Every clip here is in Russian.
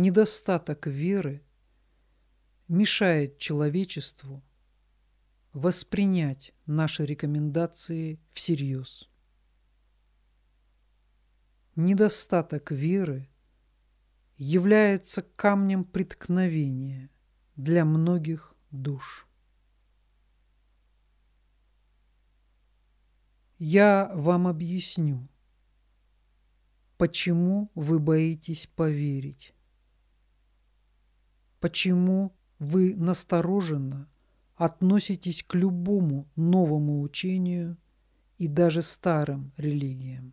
недостаток веры мешает человечеству воспринять наши рекомендации всерьез. Недостаток веры является камнем преткновения для многих душ. Я вам объясню, почему вы боитесь поверить почему вы настороженно относитесь к любому новому учению и даже старым религиям.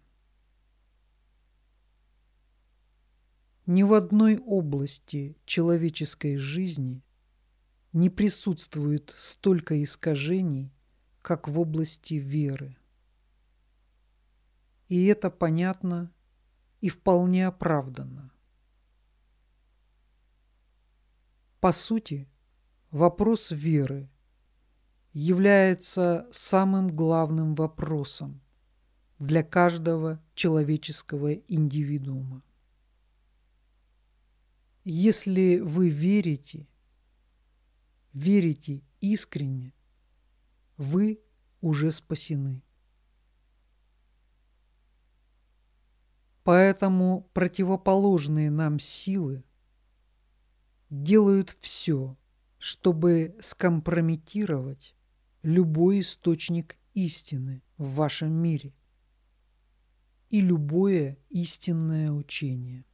Ни в одной области человеческой жизни не присутствует столько искажений, как в области веры. И это понятно и вполне оправданно. По сути, вопрос веры является самым главным вопросом для каждого человеческого индивидуума. Если вы верите, верите искренне, вы уже спасены. Поэтому противоположные нам силы – делают все, чтобы скомпрометировать любой источник истины в вашем мире и любое истинное учение.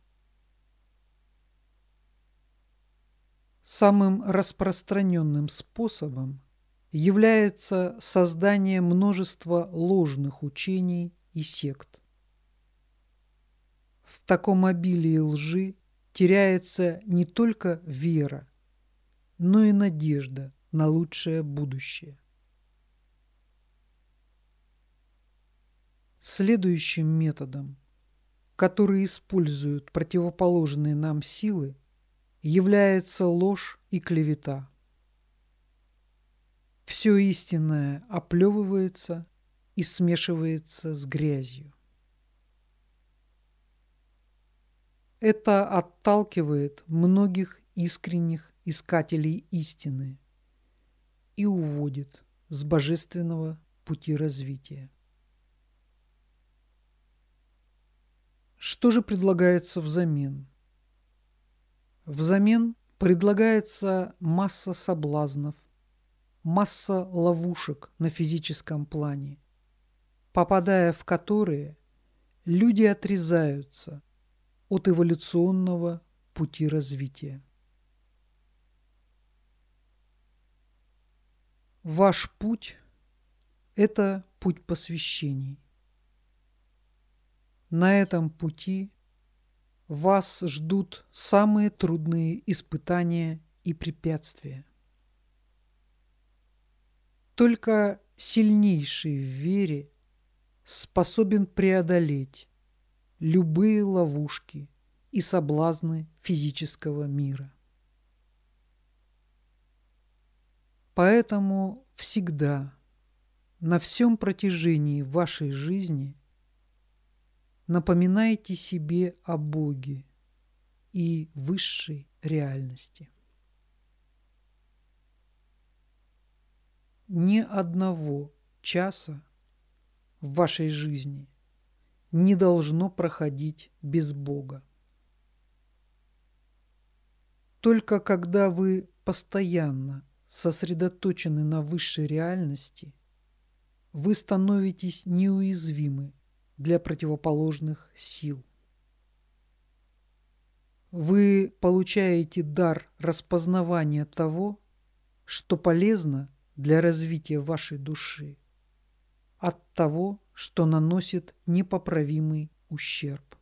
Самым распространенным способом является создание множества ложных учений и сект. В таком обилии лжи теряется не только вера, но и надежда на лучшее будущее. Следующим методом, который используют противоположные нам силы, является ложь и клевета. Все истинное оплевывается и смешивается с грязью. Это отталкивает многих искренних искателей истины и уводит с божественного пути развития. Что же предлагается взамен? Взамен предлагается масса соблазнов, масса ловушек на физическом плане, попадая в которые люди отрезаются от эволюционного пути развития. Ваш путь – это путь посвящений. На этом пути вас ждут самые трудные испытания и препятствия. Только сильнейший в вере способен преодолеть любые ловушки и соблазны физического мира. Поэтому всегда, на всем протяжении вашей жизни напоминайте себе о Боге и высшей реальности. Ни одного часа в вашей жизни – не должно проходить без Бога. Только когда вы постоянно сосредоточены на высшей реальности, вы становитесь неуязвимы для противоположных сил. Вы получаете дар распознавания того, что полезно для развития вашей души, от того, что наносит непоправимый ущерб.